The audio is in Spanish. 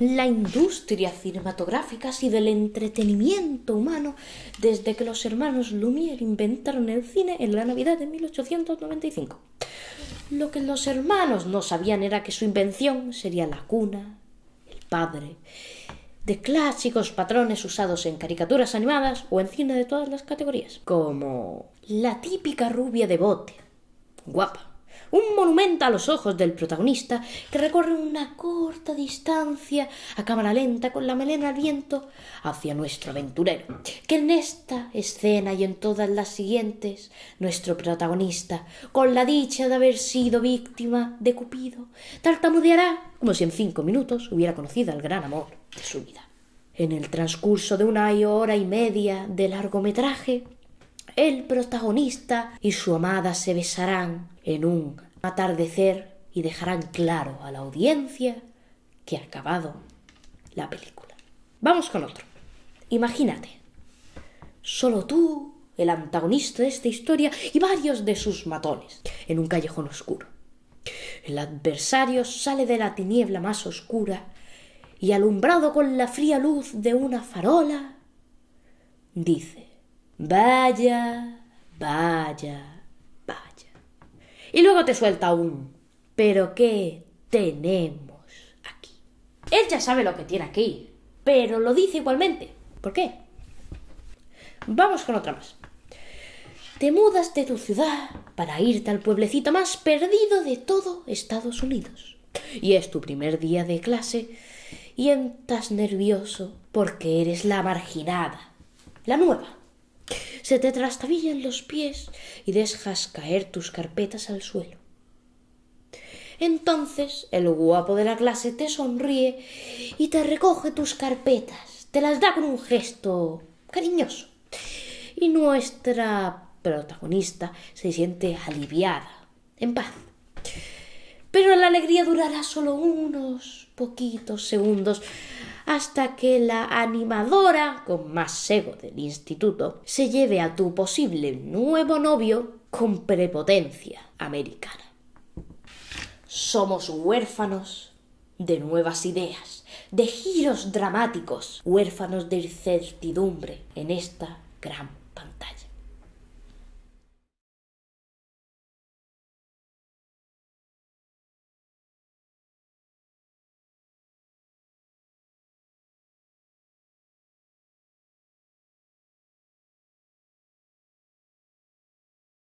la industria cinematográfica y del entretenimiento humano desde que los hermanos Lumière inventaron el cine en la Navidad de 1895. Lo que los hermanos no sabían era que su invención sería la cuna, el padre, de clásicos patrones usados en caricaturas animadas o en cine de todas las categorías, como la típica rubia de bote, guapa, un monumento a los ojos del protagonista que recorre una corta distancia a cámara lenta con la melena al viento hacia nuestro aventurero. Que en esta escena y en todas las siguientes, nuestro protagonista, con la dicha de haber sido víctima de Cupido, tartamudeará como si en cinco minutos hubiera conocido al gran amor de su vida. En el transcurso de una hora y media de largometraje, el protagonista y su amada se besarán en un atardecer y dejarán claro a la audiencia que ha acabado la película. Vamos con otro. Imagínate, solo tú, el antagonista de esta historia y varios de sus matones, en un callejón oscuro. El adversario sale de la tiniebla más oscura y alumbrado con la fría luz de una farola, dice, Vaya, vaya, vaya. Y luego te suelta un, pero ¿qué tenemos aquí? Él ya sabe lo que tiene aquí, pero lo dice igualmente. ¿Por qué? Vamos con otra más. Te mudas de tu ciudad para irte al pueblecito más perdido de todo Estados Unidos. Y es tu primer día de clase y estás nervioso porque eres la marginada, la nueva se te en los pies y dejas caer tus carpetas al suelo. Entonces el guapo de la clase te sonríe y te recoge tus carpetas, te las da con un gesto cariñoso. Y nuestra protagonista se siente aliviada, en paz. Pero la alegría durará solo unos poquitos segundos hasta que la animadora, con más ego del instituto, se lleve a tu posible nuevo novio con prepotencia americana. Somos huérfanos de nuevas ideas, de giros dramáticos, huérfanos de incertidumbre en esta gran pantalla.